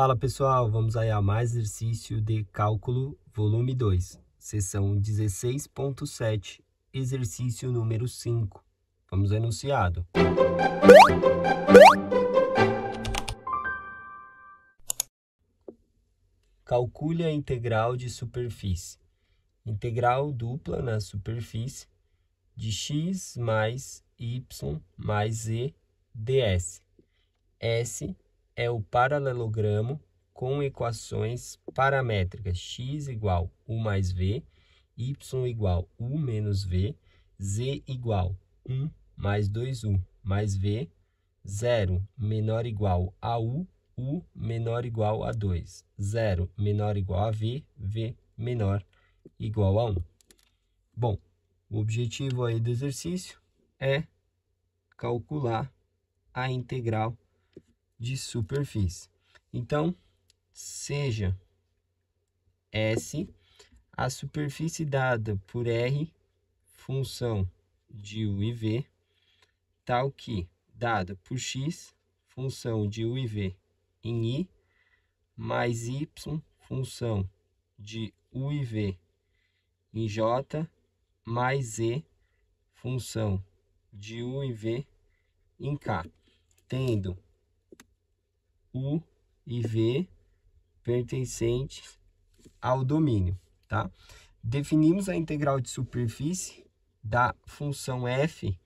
Fala pessoal, vamos aí a mais exercício de cálculo, volume 2, seção 16.7, exercício número 5. Vamos ao enunciado. Calcule a integral de superfície. Integral dupla na superfície de x mais y mais e ds. S é o paralelogramo com equações paramétricas x igual u mais v, y igual u menos v, z igual 1 mais 2u mais v, 0 menor igual a u, u menor igual a 2, 0 menor igual a v, v menor igual a 1. Bom, o objetivo aí do exercício é calcular a integral de superfície. Então, seja S a superfície dada por R, função de U e V, tal que dada por X, função de U e V em I, mais Y, função de U e V em J, mais Z, função de U e V em K, tendo U e V pertencentes ao domínio, tá? Definimos a integral de superfície da função f,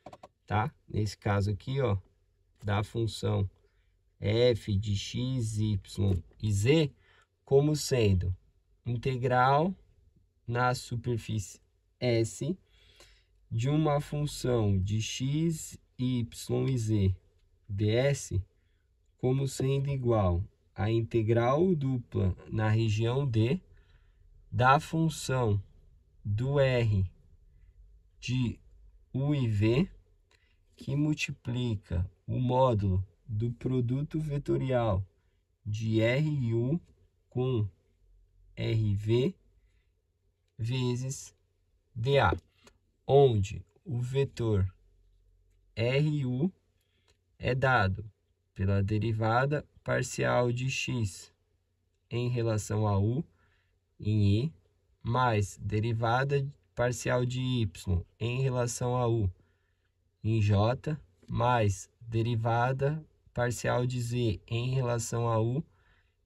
tá? Nesse caso aqui, ó, da função f de x, y e z como sendo integral na superfície S de uma função de x, y e z ds como sendo igual à integral dupla na região D da função do R de U e V que multiplica o módulo do produto vetorial de RU com RV vezes DA, onde o vetor RU é dado pela derivada parcial de x em relação a u em i, mais derivada parcial de y em relação a u em j, mais derivada parcial de z em relação a u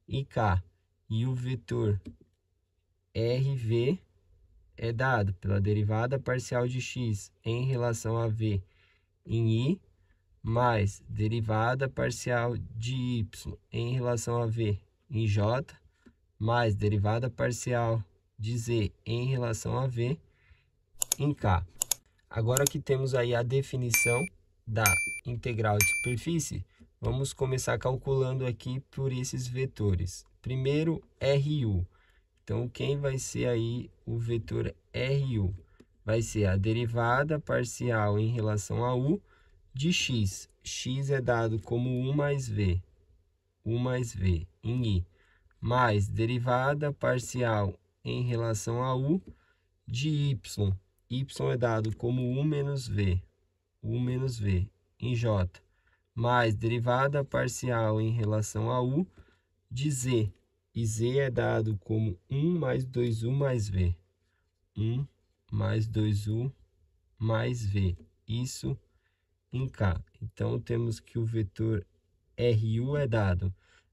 e k. E o vetor rv é dado pela derivada parcial de x em relação a v em i mais derivada parcial de y em relação a v em j, mais derivada parcial de z em relação a v em k. Agora que temos aí a definição da integral de superfície, vamos começar calculando aqui por esses vetores. Primeiro, RU. Então, quem vai ser aí o vetor RU? Vai ser a derivada parcial em relação a U de x. x é dado como 1 mais v. 1 mais v em i. Mais derivada parcial em relação a u de y. y é dado como 1 menos v. 1 menos v em j. Mais derivada parcial em relação a u de z. E z é dado como 1 mais 2u mais v. 1 mais 2u mais v. Isso em K. Então, temos que o vetor RU é dado.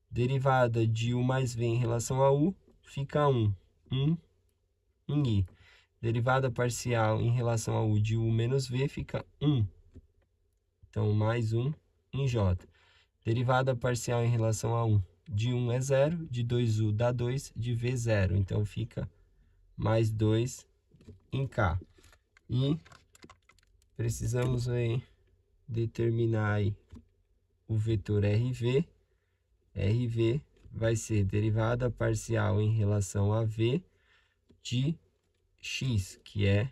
Derivada de U mais V em relação a U, fica 1. 1 em I. Derivada parcial em relação a U de U menos V, fica 1. Então, mais 1 em J. Derivada parcial em relação a 1 de 1 é 0, de 2U dá 2, de V 0. Então, fica mais 2 em K. E precisamos aí determinar o vetor RV, RV vai ser derivada parcial em relação a V de X, que é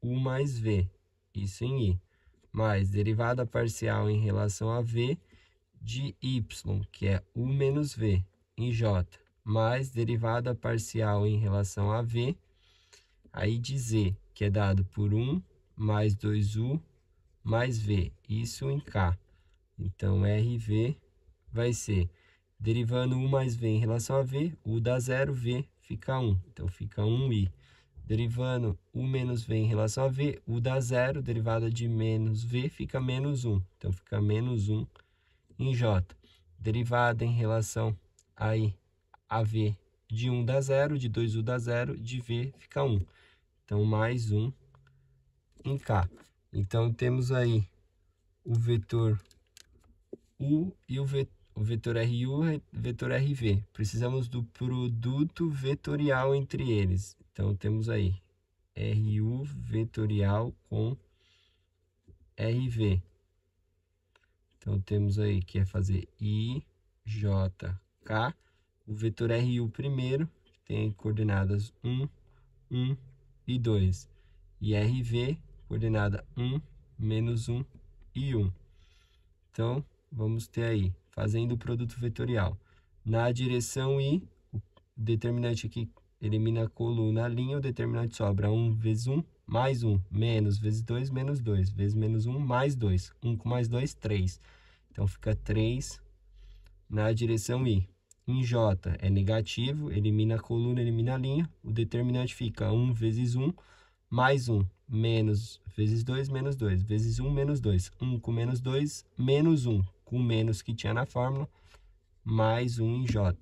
U mais V, isso em I, mais derivada parcial em relação a V de Y, que é U menos V, em J, mais derivada parcial em relação a V, aí de Z, que é dado por 1 mais 2U mais V, isso em K. Então, RV vai ser, derivando U mais V em relação a V, U dá 0, V fica 1. Então, fica 1i. Derivando U menos V em relação a V, U dá 0, derivada de menos V fica menos 1. Então, fica menos 1 em J. Derivada em relação a I, a V de 1 dá 0, de 2U dá 0, de V fica 1. Então, mais 1 em K. Então temos aí o vetor U e o vetor RU e vetor RV. Precisamos do produto vetorial entre eles. Então temos aí RU vetorial com RV. Então temos aí que é fazer I, J, K. O vetor RU primeiro tem coordenadas 1, 1 e 2. E RV coordenada 1, menos 1 e 1. Então, vamos ter aí, fazendo o produto vetorial na direção i, o determinante aqui elimina a coluna, a linha, o determinante sobra 1 vezes 1, mais 1, menos, vezes 2, menos 2, vezes menos 1, mais 2. 1 com mais 2, 3. Então, fica 3 na direção i. Em j é negativo, elimina a coluna, elimina a linha, o determinante fica 1 vezes 1, mais 1, menos, vezes 2, menos 2, vezes 1, menos 2. 1 com menos 2, menos 1, com menos que tinha na fórmula, mais 1 em J.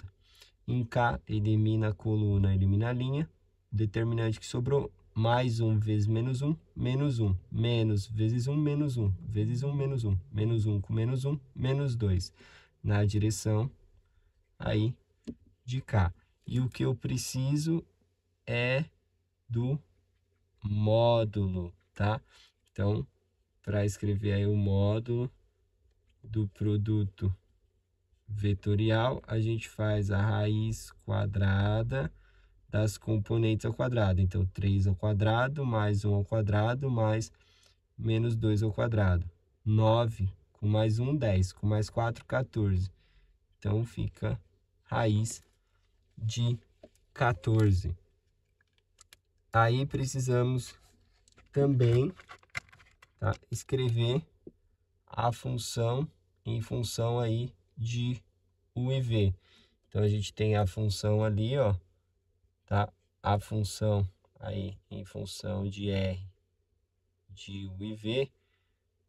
Em K, elimina a coluna, elimina a linha. Determinante que sobrou, mais 1 vezes menos 1, menos 1. Menos vezes 1, menos 1. Vezes 1, menos 1. Menos 1 com menos 1, menos 2. Na direção aí de K. E o que eu preciso é do módulo, tá? Então, para escrever aí o módulo do produto vetorial, a gente faz a raiz quadrada das componentes ao quadrado. Então, 3 ao quadrado, mais 1 ao quadrado, mais menos 2 ao quadrado. 9 com mais 1, 10. Com mais 4, 14. Então, fica raiz de 14. Aí precisamos também tá, escrever a função em função aí de U e V. Então a gente tem a função ali, ó, tá? A função aí em função de R de U e V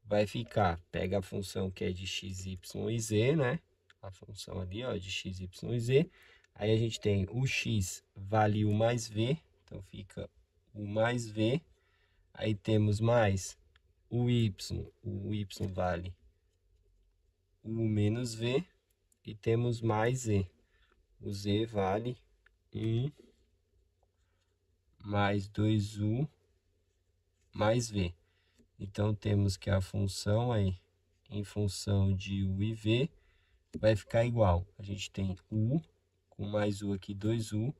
vai ficar, pega a função que é de x, y e z, né? A função ali, ó, de x, y e z. Aí a gente tem o x vale U mais V, então fica o mais V. Aí temos mais o Y, o Y vale o menos V. E temos mais Z. O Z vale 1 mais 2U mais V. Então, temos que a função aí, em função de U e V, vai ficar igual. A gente tem U com mais U aqui, 2U,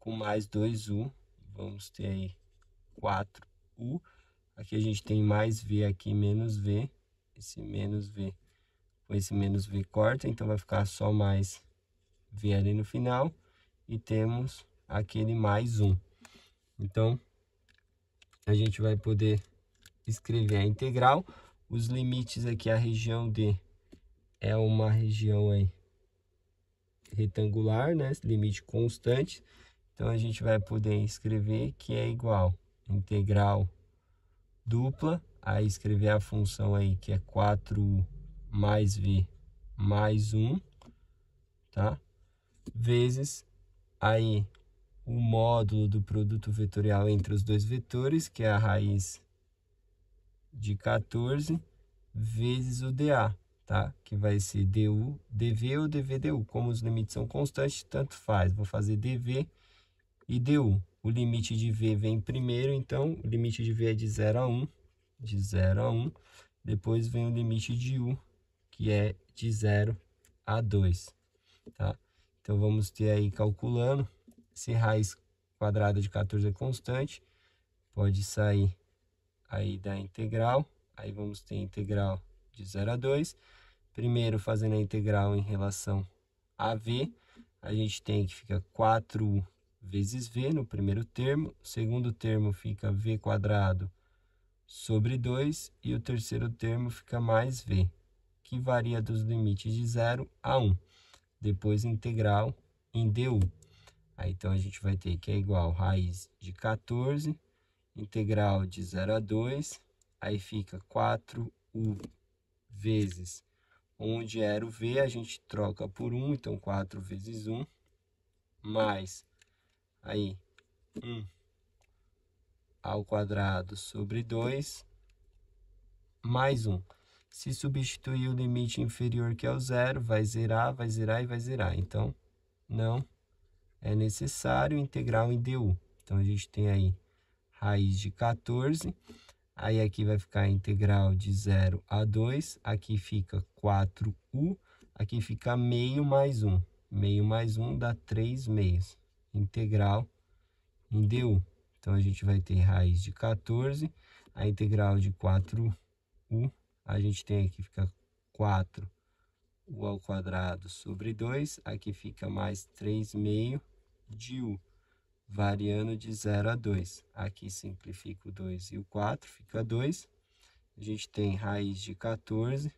com mais 2U, vamos ter aí 4U. Aqui a gente tem mais V aqui, menos V. Esse menos V com esse menos V corta, então vai ficar só mais V ali no final. E temos aquele mais um. Então, a gente vai poder escrever a integral. Os limites aqui, a região D é uma região aí retangular, né? Limite constante. Então a gente vai poder escrever que é igual integral dupla, aí escrever a função aí que é 4u mais v mais 1, tá? Vezes aí o módulo do produto vetorial entre os dois vetores, que é a raiz de 14, vezes o dA, tá? Que vai ser du, dv ou dv du. Como os limites são constantes, tanto faz. Vou fazer dv e DU. O limite de V vem primeiro, então o limite de V é de 0 a 1, de 0 a 1. Depois vem o limite de U, que é de 0 a 2, tá? Então vamos ter aí calculando se raiz quadrada de 14 é constante, pode sair aí da integral, aí vamos ter a integral de 0 a 2. Primeiro fazendo a integral em relação a V, a gente tem que ficar 4U vezes V no primeiro termo, o segundo termo fica V quadrado sobre 2 e o terceiro termo fica mais V, que varia dos limites de 0 a 1, um, depois integral em DU. Aí, então, a gente vai ter que é igual a raiz de 14, integral de 0 a 2, aí fica 4U vezes, onde era o V, a gente troca por 1, um, então 4 vezes 1, um, mais Aí. Hum. Ao quadrado sobre 2 mais 1. Um. Se substituir o limite inferior que é o zero, vai zerar, vai zerar e vai zerar. Então, não é necessário integral em DU. Então, a gente tem aí raiz de 14. Aí aqui vai ficar a integral de 0 a 2. Aqui fica 4u. Aqui fica meio mais 1. Meio mais 1 dá 3 meios integral em DU. Então, a gente vai ter raiz de 14, a integral de 4U, a gente tem aqui fica 4 u ao quadrado sobre 2, aqui fica mais 3 meio de u, variando de 0 a 2. Aqui simplifica o 2 e o 4, fica 2. A gente tem raiz de 14,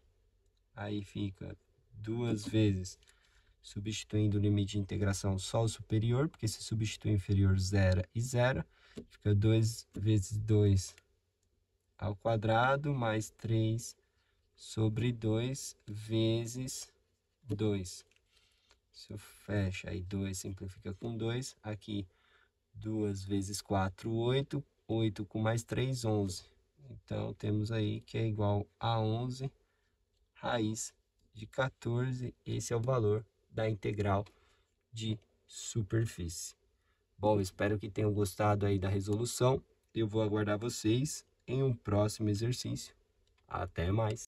aí fica duas vezes substituindo o limite de integração só o superior, porque se substituir o inferior zero e zero, fica 2 vezes 2 ao quadrado mais 3 sobre 2 vezes 2. Se eu fecho aí 2, simplifica com 2. Aqui 2 vezes 4, 8. 8 com mais 3, 11. Então temos aí que é igual a 11 raiz de 14. Esse é o valor da integral de superfície. Bom, espero que tenham gostado aí da resolução. Eu vou aguardar vocês em um próximo exercício. Até mais!